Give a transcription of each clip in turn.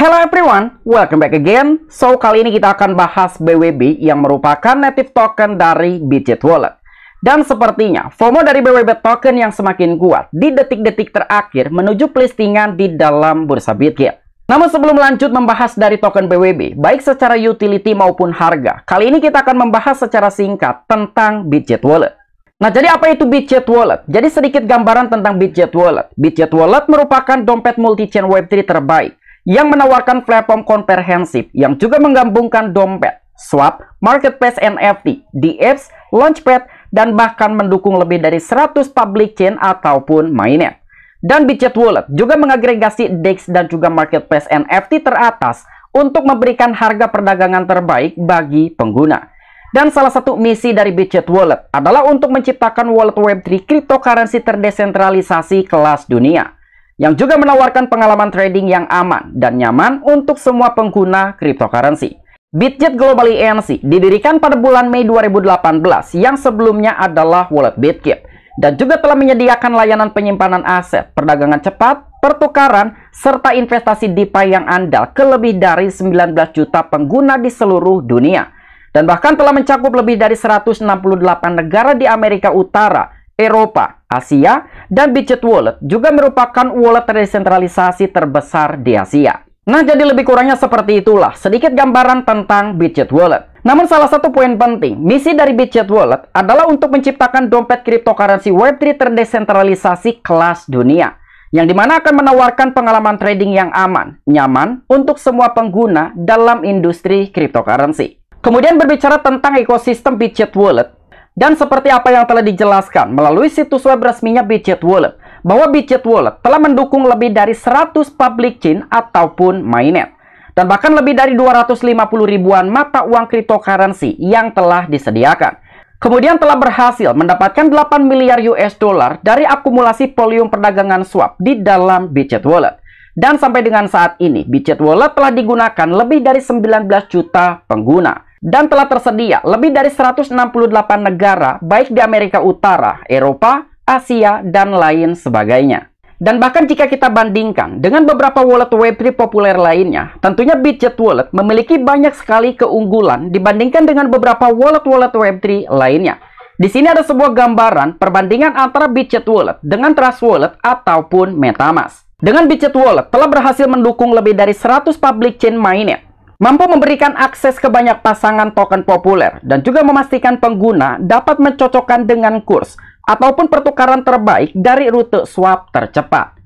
Hello everyone, welcome back again. So, kali ini kita akan bahas BWB yang merupakan native token dari Bitget Wallet. Dan sepertinya, FOMO dari BWB token yang semakin kuat di detik-detik terakhir menuju pelistingan di dalam bursa Bitget. Namun sebelum lanjut membahas dari token BWB, baik secara utility maupun harga, kali ini kita akan membahas secara singkat tentang Bitget Wallet. Nah, jadi apa itu Bitget Wallet? Jadi sedikit gambaran tentang Bitget Wallet. Bitget Wallet merupakan dompet multi-chain Web3 terbaik yang menawarkan platform komprehensif yang juga menggabungkan dompet, swap, marketplace NFT, DApps, launchpad, dan bahkan mendukung lebih dari 100 public chain ataupun mainnet. Dan Bitget Wallet juga mengagregasi DEX dan juga marketplace NFT teratas untuk memberikan harga perdagangan terbaik bagi pengguna. Dan salah satu misi dari Bitget Wallet adalah untuk menciptakan wallet Web3 cryptocurrency terdesentralisasi kelas dunia yang juga menawarkan pengalaman trading yang aman dan nyaman untuk semua pengguna cryptocurrency. Bitget Global ENC didirikan pada bulan Mei 2018 yang sebelumnya adalah wallet Bitkit dan juga telah menyediakan layanan penyimpanan aset, perdagangan cepat, pertukaran, serta investasi DeFi yang andal ke lebih dari 19 juta pengguna di seluruh dunia. Dan bahkan telah mencakup lebih dari 168 negara di Amerika Utara, Eropa, Asia, dan Bitget Wallet juga merupakan wallet desentralisasi terbesar di Asia. Nah, jadi lebih kurangnya seperti itulah sedikit gambaran tentang Bitget Wallet. Namun salah satu poin penting, misi dari Bitget Wallet adalah untuk menciptakan dompet cryptocurrency Web3 terdesentralisasi kelas dunia yang dimana akan menawarkan pengalaman trading yang aman, nyaman untuk semua pengguna dalam industri cryptocurrency. Kemudian berbicara tentang ekosistem Bitget Wallet, dan seperti apa yang telah dijelaskan melalui situs web resminya Bitget Wallet, bahwa Bitget Wallet telah mendukung lebih dari 100 public chain ataupun mainnet. Dan bahkan lebih dari 250 ribuan mata uang cryptocurrency yang telah disediakan. Kemudian telah berhasil mendapatkan 8 miliar US dollar dari akumulasi volume perdagangan swap di dalam Bitget Wallet. Dan sampai dengan saat ini, Bitget Wallet telah digunakan lebih dari 19 juta pengguna dan telah tersedia lebih dari 168 negara baik di Amerika Utara, Eropa, Asia, dan lain sebagainya. Dan bahkan jika kita bandingkan dengan beberapa wallet Web3 populer lainnya, tentunya Bitget Wallet memiliki banyak sekali keunggulan dibandingkan dengan beberapa wallet-wallet Web3 lainnya. Di sini ada sebuah gambaran perbandingan antara Bitget Wallet dengan Trust Wallet ataupun Metamask. Dengan Bitget Wallet telah berhasil mendukung lebih dari 100 public chain mainnet mampu memberikan akses ke banyak pasangan token populer dan juga memastikan pengguna dapat mencocokkan dengan kurs ataupun pertukaran terbaik dari rute swap tercepat.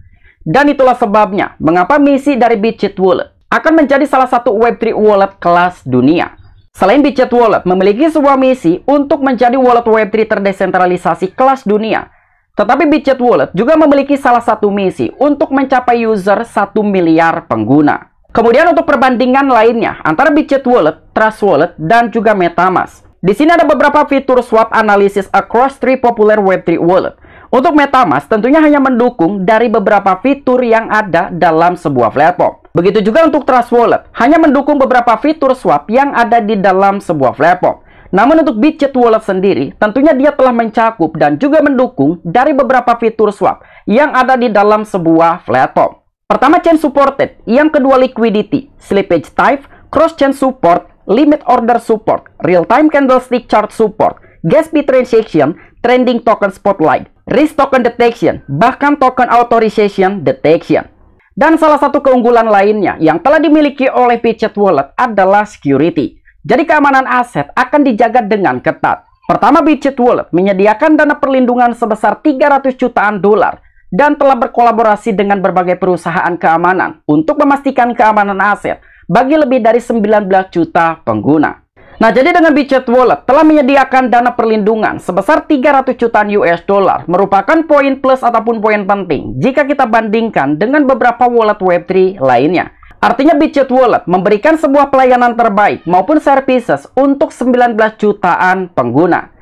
Dan itulah sebabnya mengapa misi dari Bitget Wallet akan menjadi salah satu Web3 wallet kelas dunia. Selain Bitget Wallet memiliki sebuah misi untuk menjadi wallet Web3 terdesentralisasi kelas dunia, tetapi Bitget Wallet juga memiliki salah satu misi untuk mencapai user 1 miliar pengguna. Kemudian untuk perbandingan lainnya antara Bicet Wallet, Trust Wallet, dan juga MetaMask. Di sini ada beberapa fitur swap analisis across three popular Web3 wallet. Untuk MetaMask tentunya hanya mendukung dari beberapa fitur yang ada dalam sebuah platform. Begitu juga untuk Trust Wallet, hanya mendukung beberapa fitur swap yang ada di dalam sebuah platform. Namun untuk Bitget Wallet sendiri, tentunya dia telah mencakup dan juga mendukung dari beberapa fitur swap yang ada di dalam sebuah platform. Pertama chain supported, yang kedua liquidity, slippage type, cross chain support, limit order support, real time candlestick chart support, gas fee transaction, trending token spotlight, risk token detection, bahkan token authorization detection. Dan salah satu keunggulan lainnya yang telah dimiliki oleh Pichet Wallet adalah security. Jadi keamanan aset akan dijaga dengan ketat. Pertama, Pichet Wallet menyediakan dana perlindungan sebesar 300 jutaan dolar dan telah berkolaborasi dengan berbagai perusahaan keamanan untuk memastikan keamanan aset bagi lebih dari 19 juta pengguna. Nah, jadi dengan Bicet Wallet telah menyediakan dana perlindungan sebesar 300 jutaan US dollar merupakan poin plus ataupun poin penting jika kita bandingkan dengan beberapa wallet Web3 lainnya. Artinya Bicet Wallet memberikan sebuah pelayanan terbaik maupun services untuk 19 jutaan pengguna.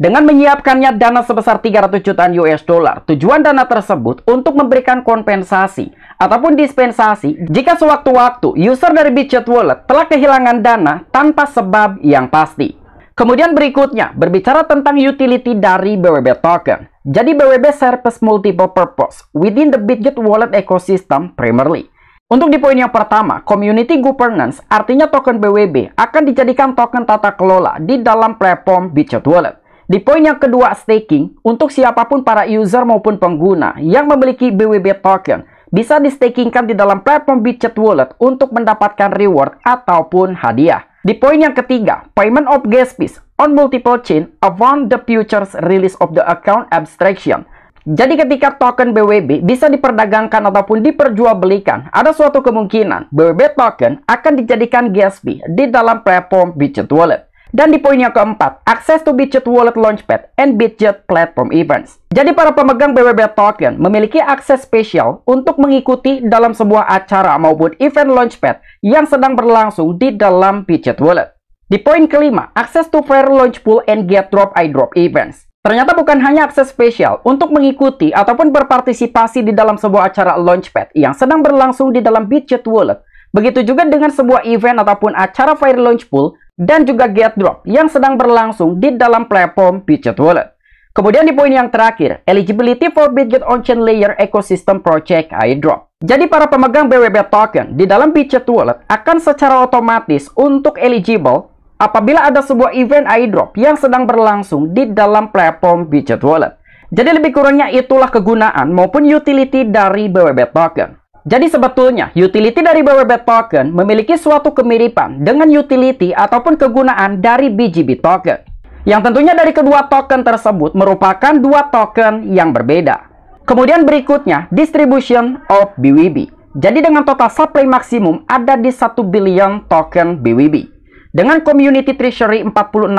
Dengan menyiapkannya dana sebesar 300 jutaan US dollar, tujuan dana tersebut untuk memberikan kompensasi ataupun dispensasi jika sewaktu-waktu user dari Bitget Wallet telah kehilangan dana tanpa sebab yang pasti. Kemudian berikutnya, berbicara tentang utility dari BWB token. Jadi BWB serves multiple purpose within the Bitget Wallet ecosystem primarily. Untuk di poin yang pertama, community governance artinya token BWB akan dijadikan token tata kelola di dalam platform Bitget Wallet. Di poin yang kedua, staking, untuk siapapun para user maupun pengguna yang memiliki BWB token, bisa di-stakingkan di dalam platform Bitget Wallet untuk mendapatkan reward ataupun hadiah. Di poin yang ketiga, payment of gas fees on multiple chain upon the futures release of the account abstraction. Jadi ketika token BWB bisa diperdagangkan ataupun diperjualbelikan, ada suatu kemungkinan BWB token akan dijadikan gas fee di dalam platform Bitget Wallet. Dan di poin yang keempat, akses to Bitget Wallet Launchpad and Bitget Platform Events. Jadi para pemegang BWB token memiliki akses spesial untuk mengikuti dalam sebuah acara maupun event Launchpad yang sedang berlangsung di dalam Bitget Wallet. Di poin kelima, akses to Fair Launch Pool and Get Drop iDrop Events. Ternyata bukan hanya akses spesial untuk mengikuti ataupun berpartisipasi di dalam sebuah acara Launchpad yang sedang berlangsung di dalam Bitget Wallet. Begitu juga dengan sebuah event ataupun acara Fair Launch Pool dan juga Get Drop yang sedang berlangsung di dalam platform Bitget Wallet. Kemudian di poin yang terakhir, eligibility for Bitget on layer ecosystem project airdrop. Jadi para pemegang BWB token di dalam Bitget Wallet akan secara otomatis untuk eligible apabila ada sebuah event airdrop yang sedang berlangsung di dalam platform Bitget Wallet. Jadi lebih kurangnya itulah kegunaan maupun utility dari BWB token. Jadi sebetulnya, utility dari BWB token memiliki suatu kemiripan dengan utility ataupun kegunaan dari BGB token. Yang tentunya dari kedua token tersebut merupakan dua token yang berbeda. Kemudian berikutnya, distribution of BWB. Jadi dengan total supply maksimum ada di 1 billion token BWB. Dengan community treasury 46,9%,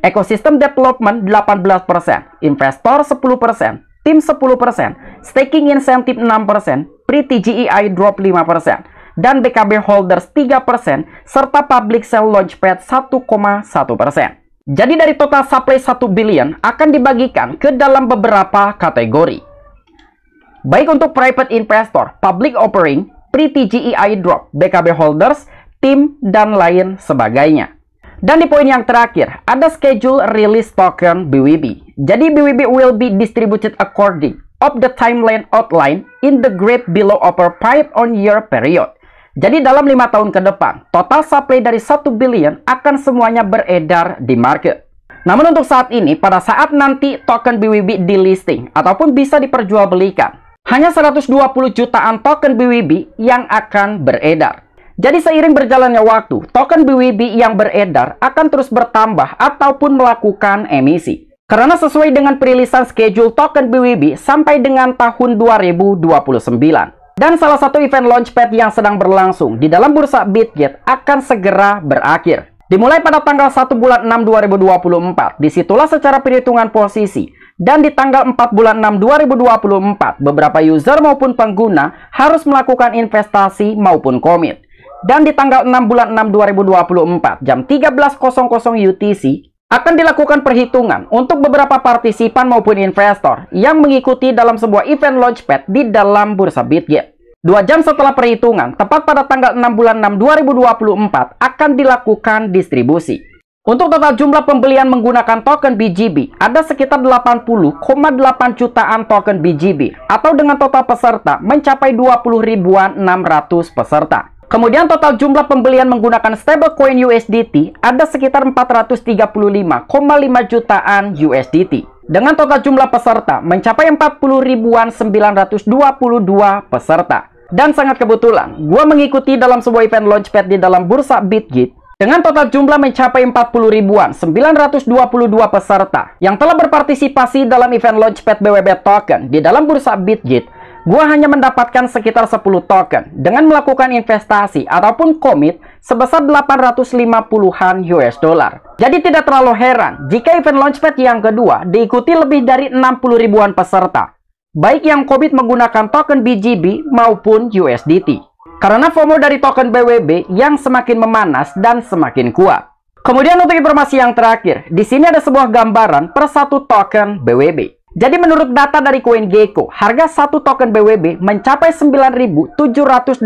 ekosistem development 18%, investor 10%, TIM 10%, staking incentive 6%, pre-TGEI drop 5%, dan BKB holders 3%, serta public sell launchpad 1,1%. Jadi dari total supply 1 billion akan dibagikan ke dalam beberapa kategori. Baik untuk private investor, public offering, pre-TGEI drop, BKB holders, tim, dan lain sebagainya. Dan di poin yang terakhir, ada schedule release token BWB. Jadi BWB will be distributed according of the timeline outline in the graph below upper pipe on year period. Jadi dalam lima tahun ke depan, total supply dari 1 billion akan semuanya beredar di market. Namun untuk saat ini, pada saat nanti token BWB di listing ataupun bisa diperjualbelikan, hanya 120 jutaan token BWB yang akan beredar. Jadi seiring berjalannya waktu, token BWB yang beredar akan terus bertambah ataupun melakukan emisi. Karena sesuai dengan perilisan schedule token BWB sampai dengan tahun 2029. Dan salah satu event launchpad yang sedang berlangsung di dalam bursa Bitget akan segera berakhir. Dimulai pada tanggal 1 bulan 6 2024, disitulah secara perhitungan posisi. Dan di tanggal 4 bulan 6 2024, beberapa user maupun pengguna harus melakukan investasi maupun komit. Dan di tanggal 6 bulan 6 2024, jam 13.00 UTC, akan dilakukan perhitungan untuk beberapa partisipan maupun investor yang mengikuti dalam sebuah event launchpad di dalam bursa Bitget. Dua jam setelah perhitungan, tepat pada tanggal 6 bulan 6 2024, akan dilakukan distribusi. Untuk total jumlah pembelian menggunakan token BGB, ada sekitar 80,8 jutaan token BGB atau dengan total peserta mencapai puluh ribuan ratus peserta. Kemudian total jumlah pembelian menggunakan stablecoin USDT ada sekitar 435,5 jutaan USDT. Dengan total jumlah peserta mencapai 40 922 peserta. Dan sangat kebetulan, gue mengikuti dalam sebuah event launchpad di dalam bursa BitGit dengan total jumlah mencapai 40 922 peserta yang telah berpartisipasi dalam event Launchpad BWB Token di dalam bursa BitGit Gua hanya mendapatkan sekitar 10 token dengan melakukan investasi ataupun komit sebesar 850-an US dollar. Jadi tidak terlalu heran jika event launchpad yang kedua diikuti lebih dari 60 ribuan peserta, baik yang komit menggunakan token BGB maupun USDT. Karena FOMO dari token BWB yang semakin memanas dan semakin kuat. Kemudian untuk informasi yang terakhir, di sini ada sebuah gambaran per satu token BWB. Jadi menurut data dari CoinGecko, harga satu token BWB mencapai Rp9.780.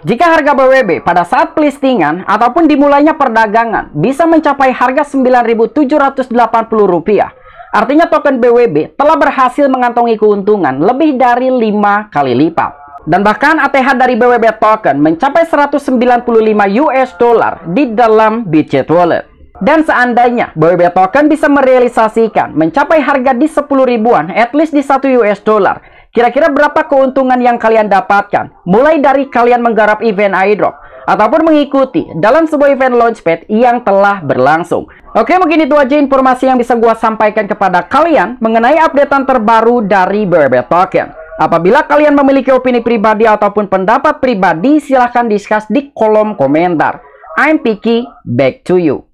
Jika harga BWB pada saat pelistingan ataupun dimulainya perdagangan bisa mencapai harga Rp9.780, artinya token BWB telah berhasil mengantongi keuntungan lebih dari 5 kali lipat. Dan bahkan ATH dari BWB token mencapai 195 US dollar di dalam Bitget Wallet. Dan seandainya BWB token bisa merealisasikan mencapai harga di 10 ribuan, at least di 1 US dollar, kira-kira berapa keuntungan yang kalian dapatkan? Mulai dari kalian menggarap event airdrop ataupun mengikuti dalam sebuah event launchpad yang telah berlangsung. Oke, mungkin itu aja informasi yang bisa gua sampaikan kepada kalian mengenai updatean terbaru dari BWB token. Apabila kalian memiliki opini pribadi ataupun pendapat pribadi, silahkan discuss di kolom komentar. I'm Piki, back to you.